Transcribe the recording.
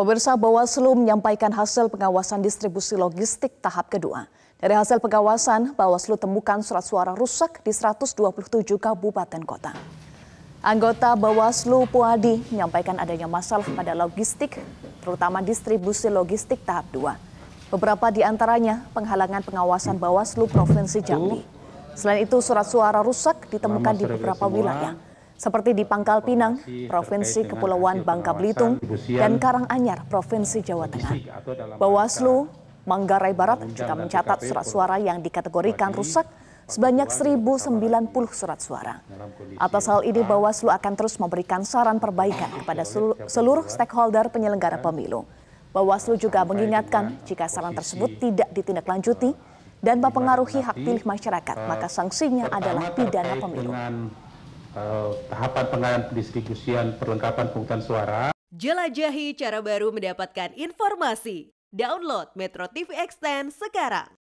Pemirsa Bawaslu menyampaikan hasil pengawasan distribusi logistik tahap kedua. Dari hasil pengawasan, Bawaslu temukan surat suara rusak di 127 kabupaten kota. Anggota Bawaslu Puadi menyampaikan adanya masalah pada logistik, terutama distribusi logistik tahap 2. Beberapa di antaranya penghalangan pengawasan Bawaslu Provinsi Jambi. Selain itu, surat suara rusak ditemukan di beberapa wilayah seperti di Pangkal Pinang, Provinsi Kepulauan Bangka Belitung, dan Karanganyar, Provinsi Jawa Tengah. Bawaslu Manggarai Barat juga mencatat surat suara yang dikategorikan rusak sebanyak 1.090 surat suara. Atas hal ini, Bawaslu akan terus memberikan saran perbaikan kepada seluruh stakeholder penyelenggara pemilu. Bawaslu juga mengingatkan jika saran tersebut tidak ditindaklanjuti eh, dan mempengaruhi hak pilih masyarakat, maka eh, sanksinya adalah pidana pemilu. Eh, tahapan pengadaan pendistribusian perlengkapan pungutan suara. Jelajahi cara baru mendapatkan informasi. Download Metro TV Extend sekarang.